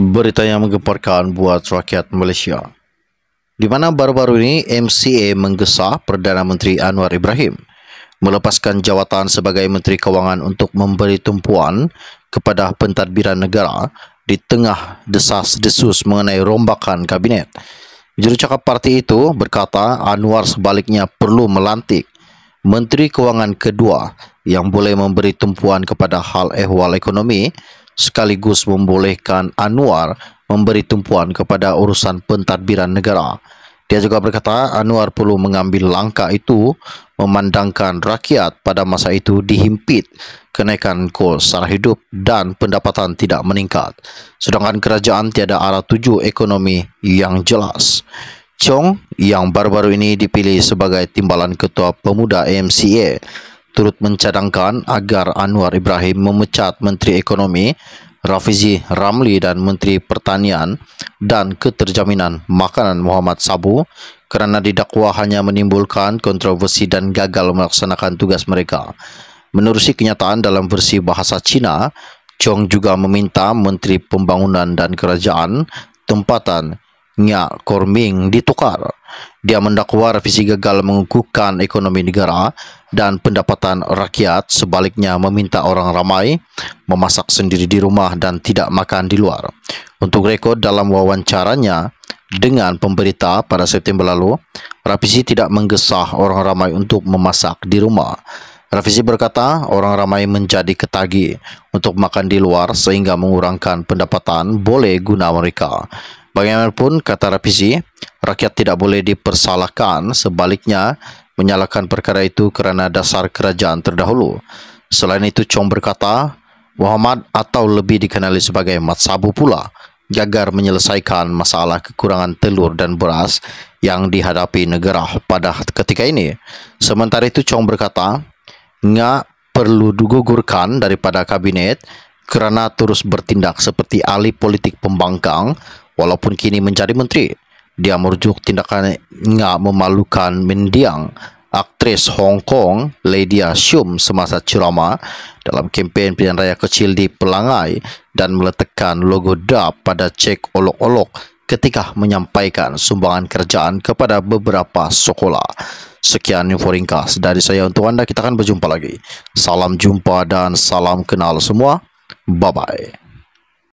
berita yang menggemparkan buat rakyat Malaysia. Di mana baru-baru ini MCA menggesa Perdana Menteri Anwar Ibrahim melepaskan jawatan sebagai Menteri Kewangan untuk memberi tumpuan kepada pentadbiran negara di tengah desas-desus mengenai rombakan kabinet. Jurucakap parti itu berkata Anwar sebaliknya perlu melantik Menteri Kewangan kedua yang boleh memberi tumpuan kepada hal ehwal ekonomi sekaligus membolehkan Anwar memberi tumpuan kepada urusan pentadbiran negara. Dia juga berkata Anwar perlu mengambil langkah itu memandangkan rakyat pada masa itu dihimpit kenaikan kos sara hidup dan pendapatan tidak meningkat. Sedangkan kerajaan tiada arah tuju ekonomi yang jelas. Chong yang baru-baru ini dipilih sebagai timbalan ketua pemuda MCA turut mencadangkan agar Anwar Ibrahim memecat Menteri Ekonomi Rafizi Ramli dan Menteri Pertanian dan Keterjaminan Makanan Muhammad Sabu kerana didakwa hanya menimbulkan kontroversi dan gagal melaksanakan tugas mereka. Menerusi kenyataan dalam versi bahasa Cina, Chong juga meminta Menteri Pembangunan dan Kerajaan tempatan nya Korming ditukar. Dia mendakwa revisi gagal mengukuhkan ekonomi negara dan pendapatan rakyat sebaliknya meminta orang ramai memasak sendiri di rumah dan tidak makan di luar. Untuk rekod dalam wawancaranya dengan pemberita pada September lalu, Rafizi tidak menggesah orang ramai untuk memasak di rumah. Rafizi berkata orang ramai menjadi ketagi untuk makan di luar sehingga mengurangkan pendapatan boleh guna mereka. Bagaimanapun kata Rapizi, rakyat tidak boleh dipersalahkan sebaliknya menyalahkan perkara itu kerana dasar kerajaan terdahulu. Selain itu, Chong berkata, Muhammad atau lebih dikenali sebagai Mat Sabu pula gagar menyelesaikan masalah kekurangan telur dan beras yang dihadapi negara pada ketika ini. Sementara itu, Chong berkata, Ngak perlu digugurkan daripada kabinet kerana terus bertindak seperti ahli politik pembangkang Walaupun kini menjadi menteri, dia merujuk tindakan ngak memalukan mendiang aktris Hong Kong Lady Shum semasa ceramah dalam kempen pilihan raya kecil di Pelangai dan meletakkan logo DAP pada cek olok-olok ketika menyampaikan sumbangan kerjaan kepada beberapa sekolah. Sekian info ringkas dari saya untuk anda. Kita akan berjumpa lagi. Salam jumpa dan salam kenal semua. Bye-bye.